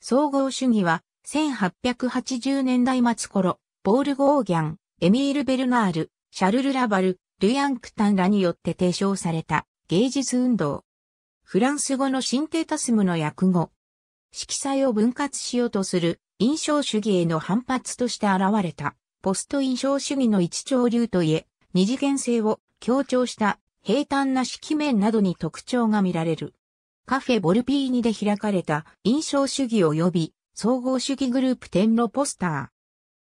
総合主義は、1880年代末頃、ボール・ゴーギャン、エミール・ベルナール、シャルル・ラバル、ルヤンクタンらによって提唱された芸術運動。フランス語のシンテータスムの訳語。色彩を分割しようとする印象主義への反発として現れたポスト印象主義の一潮流といえ、二次元性を強調した平坦な色面などに特徴が見られる。カフェボルピーニで開かれた印象主義及び総合主義グループ天のポスター。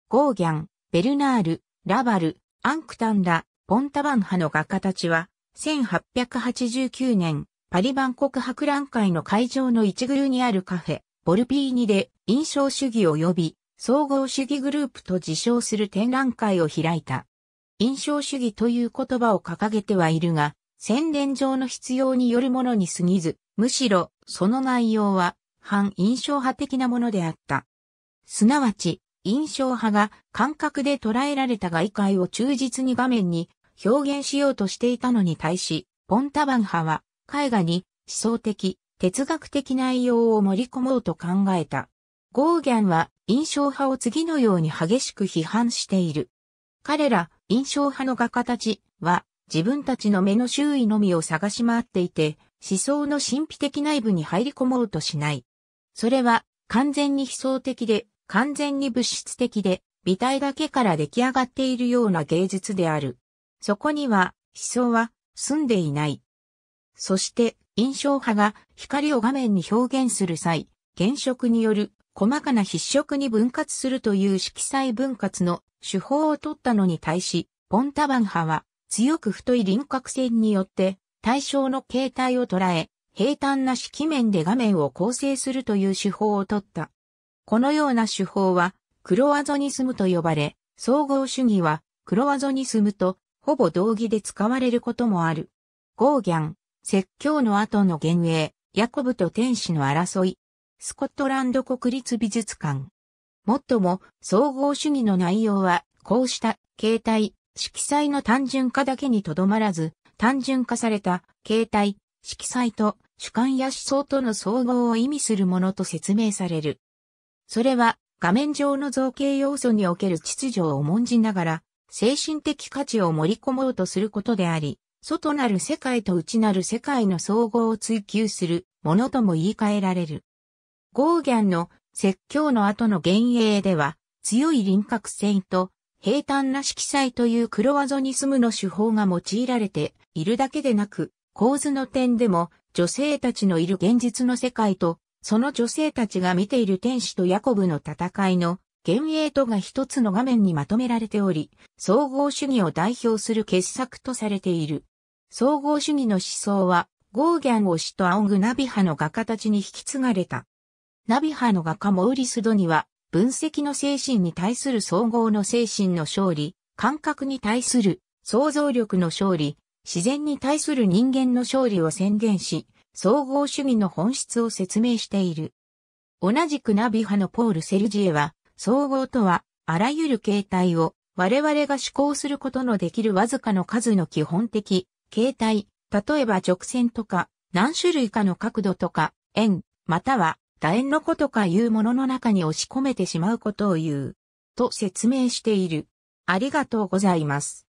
ゴーギャン、ベルナール、ラバル、アンクタンラ、ポンタバン派の画家たちは、1889年、パリ万国博覧会の会場の一グルにあるカフェ、ボルピーニで印象主義及び総合主義グループと自称する展覧会を開いた。印象主義という言葉を掲げてはいるが、洗練上の必要によるものに過ぎず、むしろその内容は反印象派的なものであった。すなわち、印象派が感覚で捉えられた外界を忠実に画面に表現しようとしていたのに対し、ポンタバン派は絵画に思想的、哲学的内容を盛り込もうと考えた。ゴーギャンは印象派を次のように激しく批判している。彼ら印象派の画家たちは自分たちの目の周囲のみを探し回っていて、思想の神秘的内部に入り込もうとしない。それは、完全に悲壮的で、完全に物質的で、美体だけから出来上がっているような芸術である。そこには、思想は、住んでいない。そして、印象派が光を画面に表現する際、原色による細かな筆色に分割するという色彩分割の手法を取ったのに対し、ポンタバン派は強く太い輪郭線によって対象の形態を捉え、平坦な色面で画面を構成するという手法をとった。このような手法は、クロアゾニスムと呼ばれ、総合主義は、クロアゾニスムと、ほぼ同義で使われることもある。ゴーギャン、説教の後の幻影、ヤコブと天使の争い、スコットランド国立美術館。もっとも、総合主義の内容は、こうした、形態、色彩の単純化だけにとどまらず、単純化された形態、色彩と主観や思想との総合を意味するものと説明される。それは画面上の造形要素における秩序を重んじながら、精神的価値を盛り込もうとすることであり、外なる世界と内なる世界の総合を追求するものとも言い換えられる。ゴーギャンの説教の後の幻影では、強い輪郭線と平坦な色彩という黒技に住むの手法が用いられているだけでなく、構図の点でも女性たちのいる現実の世界と、その女性たちが見ている天使とヤコブの戦いの幻影とが一つの画面にまとめられており、総合主義を代表する傑作とされている。総合主義の思想は、ゴーギャンをしと仰ぐナビ派の画家たちに引き継がれた。ナビ派の画家モーリス・ドニは、分析の精神に対する総合の精神の勝利、感覚に対する想像力の勝利、自然に対する人間の勝利を宣言し、総合主義の本質を説明している。同じくナビ派のポール・セルジエは、総合とは、あらゆる形態を、我々が思考することのできるわずかの数の基本的、形態、例えば直線とか、何種類かの角度とか、円、または楕円のことかいうものの中に押し込めてしまうことを言う、と説明している。ありがとうございます。